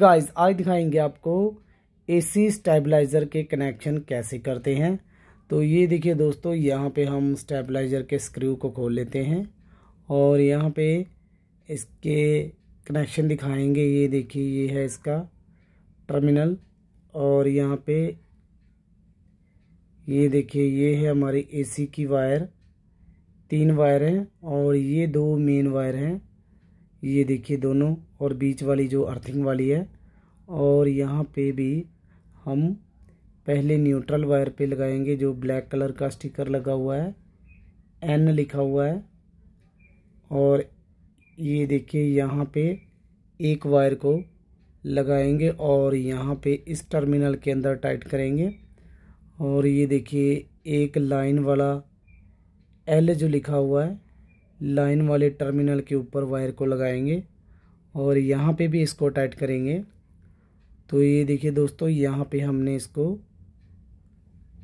guys आज दिखाएंगे आपको एसी स्टेबलाइज़र के कनेक्शन कैसे करते हैं तो ये देखिए दोस्तों यहाँ पे हम स्टेबलाइज़र के स्क्रू को खोल लेते हैं और यहाँ पे इसके कनेक्शन दिखाएंगे ये देखिए ये है इसका टर्मिनल और यहाँ पे ये देखिए ये है हमारी एसी की वायर तीन वायर हैं और ये दो मेन वायर हैं ये देखिए दोनों और बीच वाली जो अर्थिंग वाली है और यहाँ पे भी हम पहले न्यूट्रल वायर पे लगाएंगे जो ब्लैक कलर का स्टिकर लगा हुआ है एन लिखा हुआ है और ये देखिए यहाँ पे एक वायर को लगाएंगे और यहाँ पे इस टर्मिनल के अंदर टाइट करेंगे और ये देखिए एक लाइन वाला एल जो लिखा हुआ है लाइन वाले टर्मिनल के ऊपर वायर को लगाएंगे और यहाँ पे भी इसको टाइट करेंगे तो ये देखिए दोस्तों यहाँ पे हमने इसको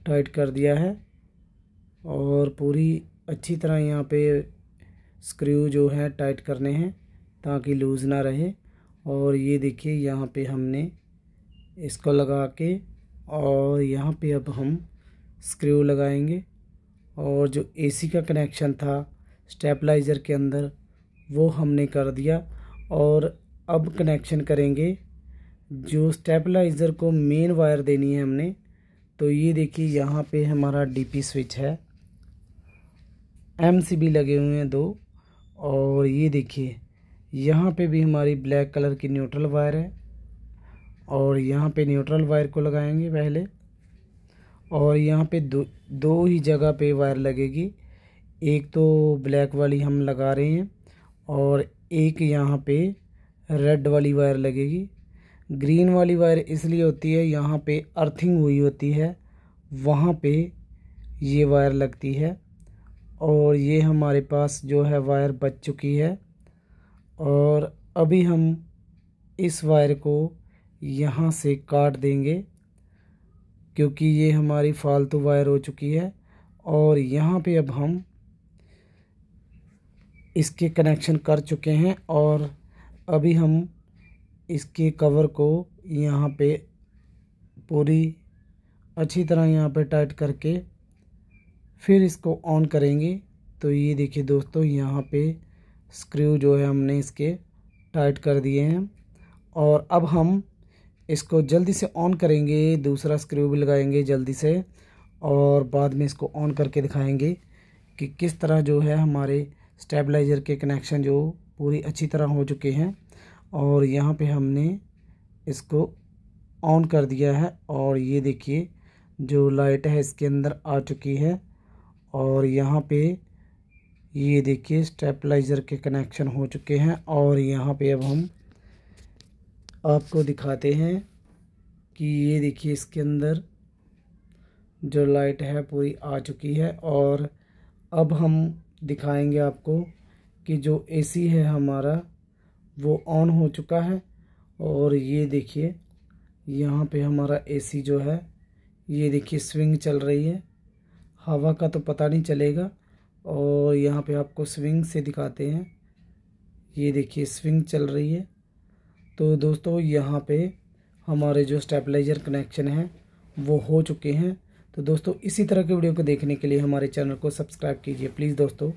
टाइट कर दिया है और पूरी अच्छी तरह यहाँ पे स्क्रू जो है टाइट करने हैं ताकि लूज़ ना रहे और ये देखिए यहाँ पे हमने इसको लगा के और यहाँ पे अब हम स्क्रू लगाएंगे और जो एसी का कनेक्शन था स्टेपलाइज़र के अंदर वो हमने कर दिया और अब कनेक्शन करेंगे जो स्टेबलाइज़र को मेन वायर देनी है हमने तो ये देखिए यहाँ पे हमारा डीपी स्विच है एमसीबी लगे हुए हैं दो और ये देखिए यहाँ पे भी हमारी ब्लैक कलर की न्यूट्रल वायर है और यहाँ पे न्यूट्रल वायर को लगाएंगे पहले और यहाँ पे दो दो ही जगह पे वायर लगेगी एक तो ब्लैक वाली हम लगा रहे हैं और एक यहाँ पे रेड वाली वायर लगेगी ग्रीन वाली वायर इसलिए होती है यहाँ पे अर्थिंग हुई होती है वहाँ पे ये वायर लगती है और ये हमारे पास जो है वायर बच चुकी है और अभी हम इस वायर को यहाँ से काट देंगे क्योंकि ये हमारी फालतू वायर हो चुकी है और यहाँ पे अब हम इसके कनेक्शन कर चुके हैं और अभी हम इसके कवर को यहाँ पे पूरी अच्छी तरह यहाँ पे टाइट करके फिर इसको ऑन करेंगे तो ये देखिए दोस्तों यहाँ पे स्क्रू जो है हमने इसके टाइट कर दिए हैं और अब हम इसको जल्दी से ऑन करेंगे दूसरा स्क्रू भी लगाएंगे जल्दी से और बाद में इसको ऑन करके दिखाएंगे कि किस तरह जो है हमारे स्टेबलाइज़र के कनेक्शन जो पूरी अच्छी तरह हो चुके हैं और यहाँ पे हमने इसको ऑन कर दिया है और ये देखिए जो लाइट है इसके अंदर आ चुकी है और यहाँ पे ये देखिए स्टेबलाइज़र के कनेक्शन हो चुके हैं और यहाँ पे अब हम आपको दिखाते हैं कि ये देखिए इसके अंदर जो लाइट है पूरी आ चुकी है और अब हम दिखाएंगे आपको कि जो एसी है हमारा वो ऑन हो चुका है और ये देखिए यहाँ पे हमारा एसी जो है ये देखिए स्विंग चल रही है हवा का तो पता नहीं चलेगा और यहाँ पे आपको स्विंग से दिखाते हैं ये देखिए स्विंग चल रही है तो दोस्तों यहाँ पे हमारे जो स्टेबलाइजर कनेक्शन हैं वो हो चुके हैं तो दोस्तों इसी तरह के वीडियो को देखने के लिए हमारे चैनल को सब्सक्राइब कीजिए प्लीज़ दोस्तों